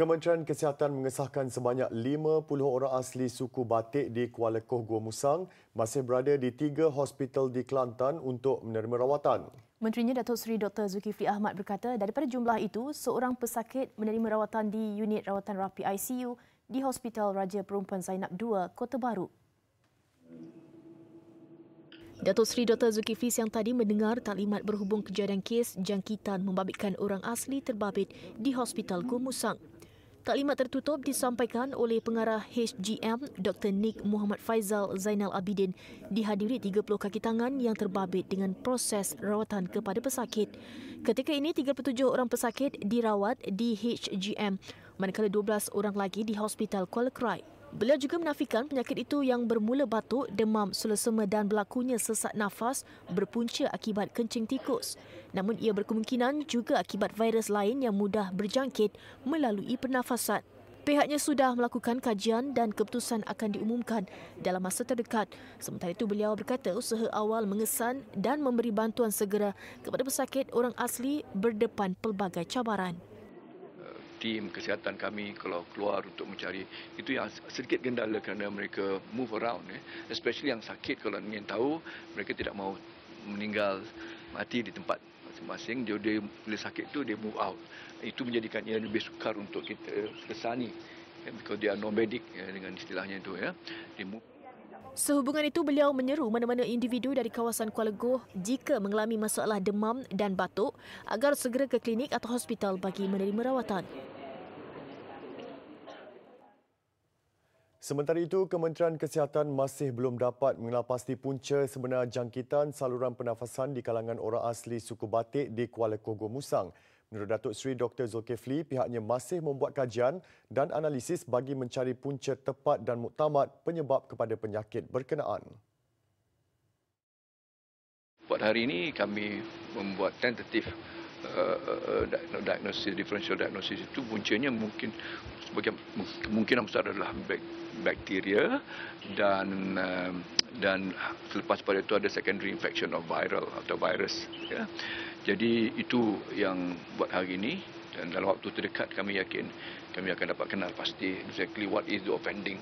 Kementerian Kesihatan mengesahkan sebanyak 50 orang asli suku Batik di Kuala Koh Gua Musang masih berada di tiga hospital di Kelantan untuk menerima rawatan. Menterinya Datuk Seri Dr. Zulkifli Ahmad berkata daripada jumlah itu, seorang pesakit menerima rawatan di unit rawatan rapi ICU di Hospital Raja Perempuan Zainab II, Kota Baru. Datuk Seri Dr. Zulkifli yang tadi mendengar taklimat berhubung kejadian kes jangkitan membabitkan orang asli terbabit di Hospital Gua Musang. Taklimat tertutup disampaikan oleh pengarah HGM Dr. Nick Muhammad Faizal Zainal Abidin dihadiri 30 kaki tangan yang terbabit dengan proses rawatan kepada pesakit. Ketika ini, 37 orang pesakit dirawat di HGM, manakala 12 orang lagi di Hospital Kuala Krai. Beliau juga menafikan penyakit itu yang bermula batuk, demam, selesema dan berlakunya sesak nafas berpunca akibat kencing tikus. Namun ia berkemungkinan juga akibat virus lain yang mudah berjangkit melalui pernafasan. Pihaknya sudah melakukan kajian dan keputusan akan diumumkan dalam masa terdekat. Sementara itu beliau berkata usaha awal mengesan dan memberi bantuan segera kepada pesakit orang asli berdepan pelbagai cabaran tim kesihatan kami kalau keluar untuk mencari itu yang sedikit gendala kerana mereka move around eh. especially yang sakit kalau ingin tahu mereka tidak mahu meninggal mati di tempat masing-masing dia, dia bila sakit tu dia move out itu menjadikan ia lebih sukar untuk kita kesani eh, because dia nomadic eh, dengan istilahnya itu ya dia move Sehubungan itu, beliau menyeru mana-mana individu dari kawasan Kuala Goh jika mengalami masalah demam dan batuk agar segera ke klinik atau hospital bagi menerima rawatan. Sementara itu, Kementerian Kesihatan masih belum dapat pasti punca sebenar jangkitan saluran pernafasan di kalangan orang asli suku Batik di Kuala Kogo Musang. Menurut Datuk Seri Dr. Zulkifli, pihaknya masih membuat kajian dan analisis bagi mencari punca tepat dan muktamad penyebab kepada penyakit berkenaan. Buat hari ini kami membuat tentatif uh, diagnosis differential diagnosis itu puncanya mungkin sebagian kemungkinan besar adalah bakteria dan uh, dan selepas pada itu ada secondary infection of viral atau virus ya. Jadi itu yang buat hari ini dan dalam waktu terdekat kami yakin kami akan dapat kenal pasti exactly what is the offending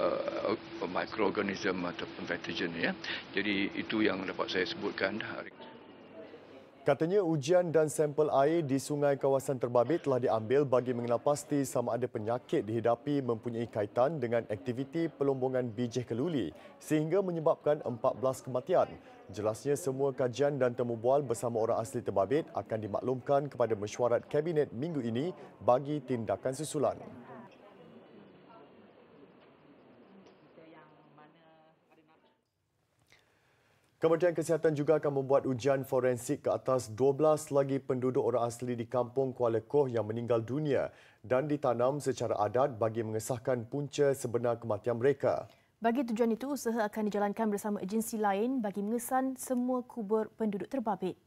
uh, microorganism atau pathogen ya. Jadi itu yang dapat saya sebutkan hari ini. Katanya ujian dan sampel air di sungai kawasan terbabit telah diambil bagi mengenal pasti sama ada penyakit dihidapi mempunyai kaitan dengan aktiviti pelombongan bijih keluli sehingga menyebabkan 14 kematian. Jelasnya semua kajian dan temu bual bersama orang asli terbabit akan dimaklumkan kepada mesyuarat kabinet minggu ini bagi tindakan susulan. Kementerian Kesihatan juga akan membuat ujian forensik ke atas 12 lagi penduduk orang asli di kampung Kuala Koh yang meninggal dunia dan ditanam secara adat bagi mengesahkan punca sebenar kematian mereka. Bagi tujuan itu, usaha akan dijalankan bersama agensi lain bagi mengesan semua kubur penduduk terbabit.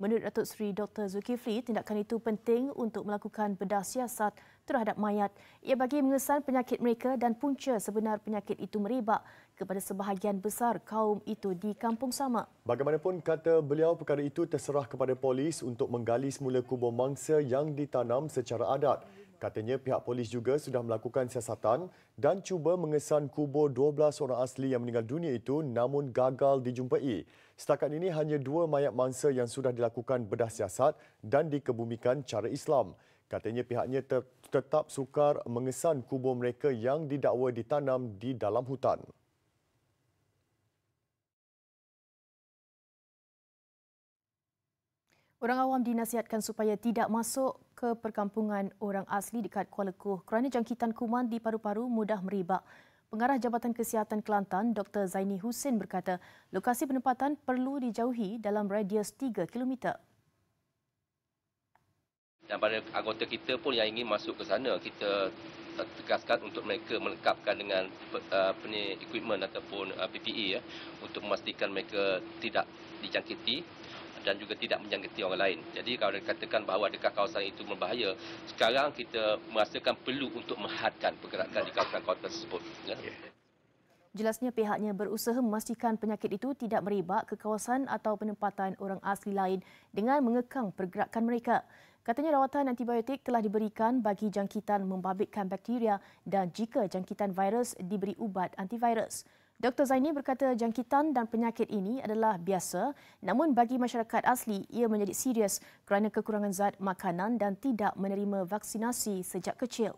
Menurut Datuk Seri Dr. Zulkifli, tindakan itu penting untuk melakukan bedah siasat terhadap mayat. Ia bagi mengesan penyakit mereka dan punca sebenar penyakit itu meribak kepada sebahagian besar kaum itu di Kampung sama. Bagaimanapun kata beliau, perkara itu terserah kepada polis untuk menggali semula kubur mangsa yang ditanam secara adat. Katanya pihak polis juga sudah melakukan siasatan dan cuba mengesan kubur 12 orang asli yang meninggal dunia itu namun gagal dijumpai. Setakat ini hanya dua mayat mangsa yang sudah dilakukan bedah siasat dan dikebumikan cara Islam. Katanya pihaknya tetap sukar mengesan kubur mereka yang didakwa ditanam di dalam hutan. Orang awam dinasihatkan supaya tidak masuk ke perkampungan orang asli dekat Kuala Kuh kerana jangkitan kuman di paru-paru mudah meribak. Pengarah Jabatan Kesihatan Kelantan, Dr. Zaini Hussein berkata, lokasi penempatan perlu dijauhi dalam radius 3 km. Dan pada anggota kita pun yang ingin masuk ke sana, kita tegaskan untuk mereka melengkapkan dengan uh, equipment ataupun eh, PPE ya, untuk memastikan mereka tidak dijangkiti dan juga tidak menjangkiti orang lain. Jadi kalau dikatakan bahawa adakah kawasan itu berbahaya, sekarang kita merasakan perlu untuk menghadkan pergerakan di kawasan-kawasan tersebut. Ya. Jelasnya pihaknya berusaha memastikan penyakit itu tidak merebak ke kawasan atau penempatan orang asli lain dengan mengekang pergerakan mereka. Katanya rawatan antibiotik telah diberikan bagi jangkitan membabitkan bakteria dan jika jangkitan virus diberi ubat antivirus. Dr. Zaini berkata jangkitan dan penyakit ini adalah biasa namun bagi masyarakat asli ia menjadi serius kerana kekurangan zat makanan dan tidak menerima vaksinasi sejak kecil.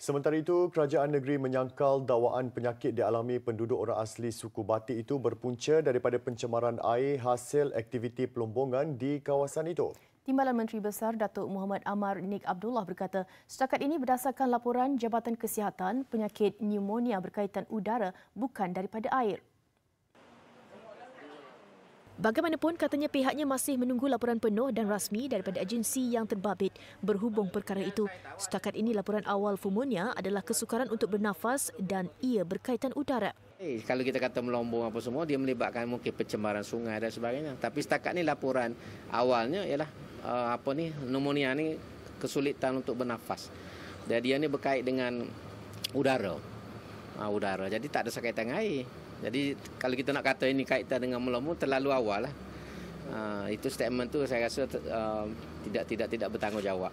Sementara itu, kerajaan negeri menyangkal dakwaan penyakit dialami penduduk orang asli suku Batik itu berpunca daripada pencemaran air hasil aktiviti pelombongan di kawasan itu. Timbalan Menteri Besar Datuk Muhammad Amar Nik Abdullah berkata, setakat ini berdasarkan laporan Jabatan Kesihatan, penyakit pneumonia berkaitan udara bukan daripada air. Bagaimanapun, katanya pihaknya masih menunggu laporan penuh dan rasmi daripada agensi yang terbabit berhubung perkara itu. Setakat ini, laporan awal pneumonia adalah kesukaran untuk bernafas dan ia berkaitan udara. Hey, eh, kalau kita kata melombong apa semua, dia melibatkan mungkin pencemaran sungai dan sebagainya. Tapi setakat ini, laporan awalnya ialah uh, apa ni pneumonia ni kesulitan untuk bernafas. Jadi dia ni berkait dengan udara. Uh, udara. Jadi tak ada sakit air. Jadi kalau kita nak kata ini kaitan dengan melomu terlalu awal lah. Uh, itu statement tu saya rasa uh, tidak tidak tidak bertanggungjawab.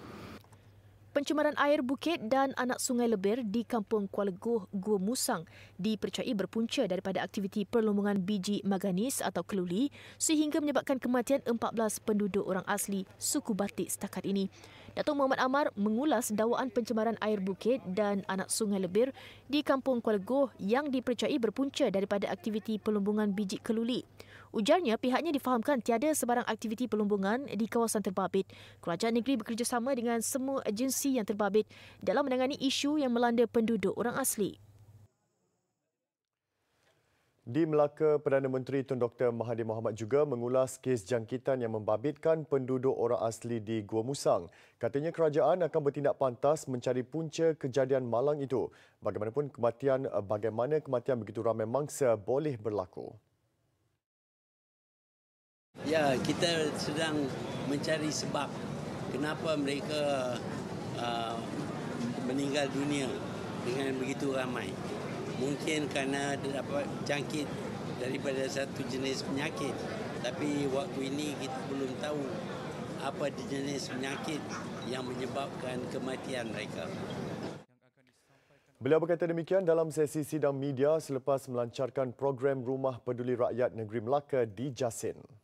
Pencemaran air bukit dan anak sungai lebir di kampung Kuala Goh, Gua Musang dipercayai berpunca daripada aktiviti perlombongan biji maganis atau keluli sehingga menyebabkan kematian 14 penduduk orang asli suku Batik setakat ini. Datuk Muhammad Amar mengulas dawaan pencemaran air bukit dan anak sungai lebir di kampung Kuala Goh yang dipercayai berpunca daripada aktiviti perlombongan biji keluli. Ujarnya pihaknya difahamkan tiada sebarang aktiviti pelumbungan di kawasan terbabit. Kerajaan negeri bekerjasama dengan semua agensi yang terbabit dalam menangani isu yang melanda penduduk orang asli. Di Melaka, Perdana Menteri Tun Dr. Mahathir Mohamad juga mengulas kes jangkitan yang membabitkan penduduk orang asli di Gua Musang. Katanya kerajaan akan bertindak pantas mencari punca kejadian malang itu. Bagaimanapun kematian, bagaimana kematian begitu ramai mangsa boleh berlaku. Ya, kita sedang mencari sebab kenapa mereka uh, meninggal dunia dengan begitu ramai. Mungkin kerana dapat jangkit daripada satu jenis penyakit. Tapi waktu ini kita belum tahu apa jenis penyakit yang menyebabkan kematian mereka. Beliau berkata demikian dalam sesi sidang media selepas melancarkan program Rumah Peduli Rakyat Negeri Melaka di Jasin.